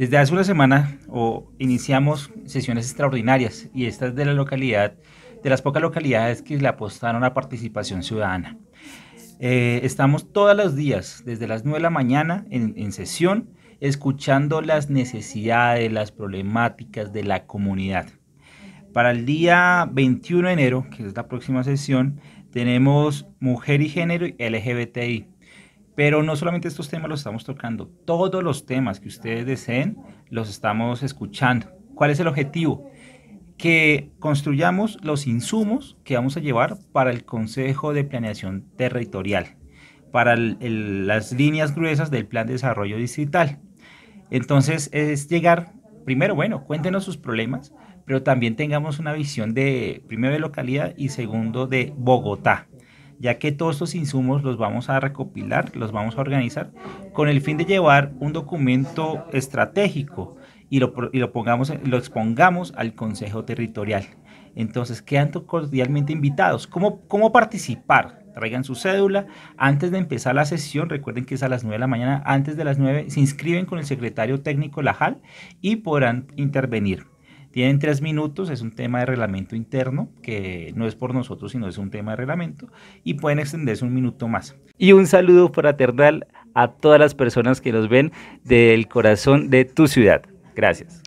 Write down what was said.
Desde hace una semana iniciamos sesiones extraordinarias y esta es de la localidad, de las pocas localidades que le apostaron a participación ciudadana. Eh, estamos todos los días, desde las 9 de la mañana, en, en sesión, escuchando las necesidades, las problemáticas de la comunidad. Para el día 21 de enero, que es la próxima sesión, tenemos Mujer y Género y LGBTI pero no solamente estos temas los estamos tocando, todos los temas que ustedes deseen los estamos escuchando. ¿Cuál es el objetivo? Que construyamos los insumos que vamos a llevar para el Consejo de Planeación Territorial, para las líneas gruesas del Plan de Desarrollo Distrital. Entonces es llegar, primero, bueno, cuéntenos sus problemas, pero también tengamos una visión de, primero, de localidad y segundo, de Bogotá ya que todos estos insumos los vamos a recopilar, los vamos a organizar con el fin de llevar un documento estratégico y lo, y lo, pongamos, lo expongamos al Consejo Territorial. Entonces, quedan cordialmente invitados. ¿Cómo, cómo participar? traigan su cédula. Antes de empezar la sesión, recuerden que es a las 9 de la mañana, antes de las 9 se inscriben con el secretario técnico Lajal y podrán intervenir. Tienen tres minutos, es un tema de reglamento interno, que no es por nosotros, sino es un tema de reglamento, y pueden extenderse un minuto más. Y un saludo fraternal a todas las personas que los ven del corazón de tu ciudad. Gracias.